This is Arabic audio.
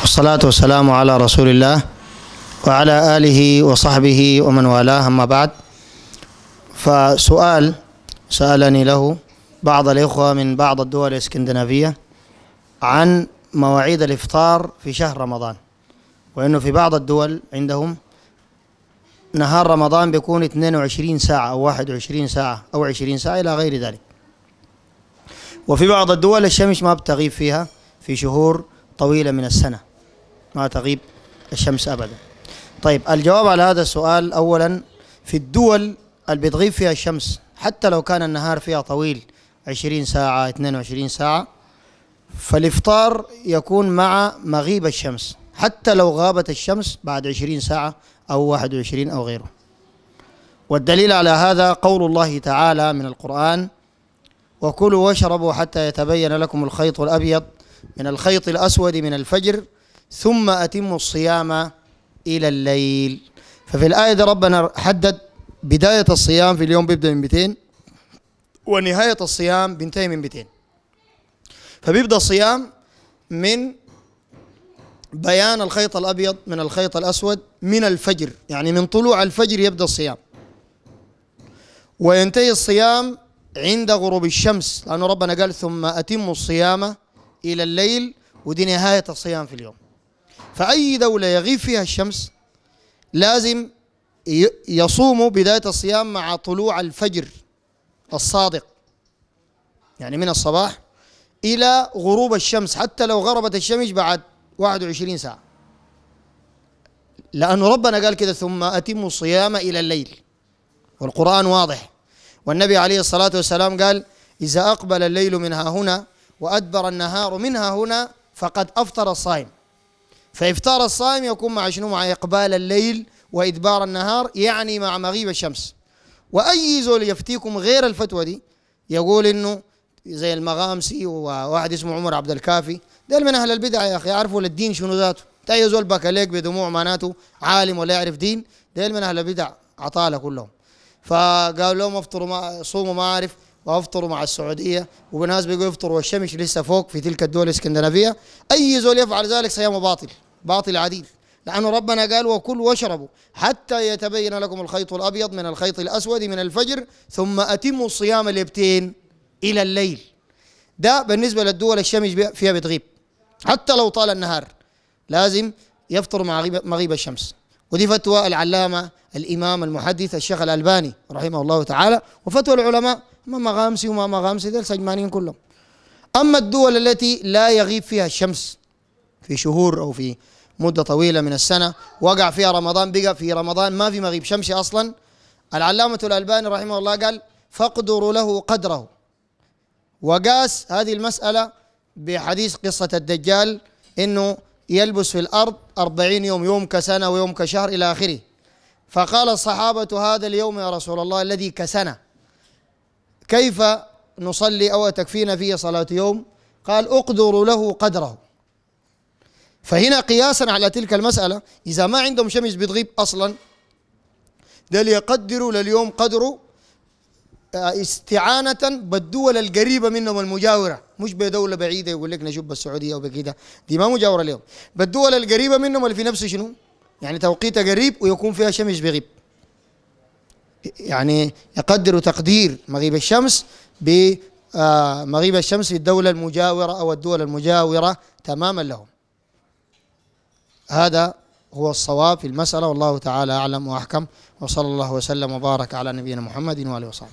والصلاة والسلام على رسول الله وعلى آله وصحبه ومن والاه أما بعد فسؤال سألني له بعض الإخوة من بعض الدول الإسكندنافية عن مواعيد الإفطار في شهر رمضان وأنه في بعض الدول عندهم نهار رمضان بيكون 22 ساعة أو 21 ساعة أو 20 ساعة إلى غير ذلك وفي بعض الدول الشمس ما بتغيب فيها في شهور طويلة من السنة ما تغيب الشمس أبدا طيب الجواب على هذا السؤال أولا في الدول اللي بتغيب فيها الشمس حتى لو كان النهار فيها طويل 20 ساعة 22 ساعة فالإفطار يكون مع مغيب الشمس حتى لو غابت الشمس بعد 20 ساعة أو 21 أو غيره والدليل على هذا قول الله تعالى من القرآن وكلوا واشربوا حتى يتبين لكم الخيط الأبيض من الخيط الأسود من الفجر ثم أتم الصيام إلى الليل ففي الآية دي ربنا حدد بداية الصيام في اليوم بيبدأ من 200 ونهاية الصيام بينتهي من 200 فبيبدأ الصيام من بيان الخيط الأبيض من الخيط الأسود من الفجر يعني من طلوع الفجر يبدأ الصيام وينتهي الصيام عند غروب الشمس لأن ربنا قال ثم أتم الصيام إلى الليل ودي نهاية الصيام في اليوم فأي دولة يغيب فيها الشمس لازم يصوموا بداية الصيام مع طلوع الفجر الصادق يعني من الصباح إلى غروب الشمس حتى لو غربت الشمس بعد 21 ساعة لأن ربنا قال كده ثم أتموا الصيام إلى الليل والقرآن واضح والنبي عليه الصلاة والسلام قال إذا أقبل الليل منها هنا وأدبر النهار منها هنا فقد أفطر الصائم فإفطار الصائم يكون مع شنو مع إقبال الليل وإدبار النهار يعني مع مغيب الشمس وأي زول يفتيكم غير الفتوى دي يقول إنه زي المغامسي وواحد اسمه عمر عبد الكافي ده من أهل البدع يا أخي يعرفوا الدين شنو ذاته تأي زول ليك بدموع معناته عالم ولا يعرف دين ده من أهل البدع عطالة كلهم فقالوا لهم افطروا ما صوموا ما أعرف وافطروا مع السعوديه وناس بيقولوا يفطروا والشمس لسه فوق في تلك الدول الاسكندنافيه اي زول يفعل ذلك صيامه باطل باطل عديد لأنه ربنا قال وكلوا واشربوا حتى يتبين لكم الخيط الأبيض من الخيط الأسود من الفجر ثم أتموا الصيام لبتين إلى الليل ده بالنسبة للدول الشمس فيها بتغيب حتى لو طال النهار لازم يفطر مع مغيب الشمس ودي فتوى العلامة الإمام المحدث الشيخ الألباني رحمه الله تعالى وفتوى العلماء ما مغامسي وما مغامسي ذل سجمانين كلهم أما الدول التي لا يغيب فيها الشمس في شهور أو في مدة طويلة من السنة وقع فيها رمضان بقى في رمضان ما في مغيب شمسي أصلا العلامة الألباني رحمه الله قال فاقدروا له قدره وقاس هذه المسألة بحديث قصة الدجال أنه يلبس في الأرض أربعين يوم يوم كسنة ويوم كشهر إلى آخره فقال الصحابة هذا اليوم يا رسول الله الذي كسنة كيف نصلي أو تكفينا فيه صلاة يوم قال أقدر له قدره فهنا قياسا على تلك المسألة إذا ما عندهم شمس بتغيب أصلا ده ليقدروا لليوم قدره آه، استعانة بالدول القريبة منهم المجاورة مش بدوله بعيده يقول لك نشوف السعوديه وبكده دي ما مجاوره لهم بالدول القريبه منهم اللي في نفس شنو؟ يعني توقيتها قريب ويكون فيها شمس بغيب يعني يقدر تقدير مغيب الشمس ب آه، مغيب الشمس في الدولة المجاورة أو الدول المجاورة تماما لهم هذا هو الصواب في المسألة والله تعالى أعلم وأحكم وصلى الله وسلم وبارك على نبينا محمد وآله وصحبه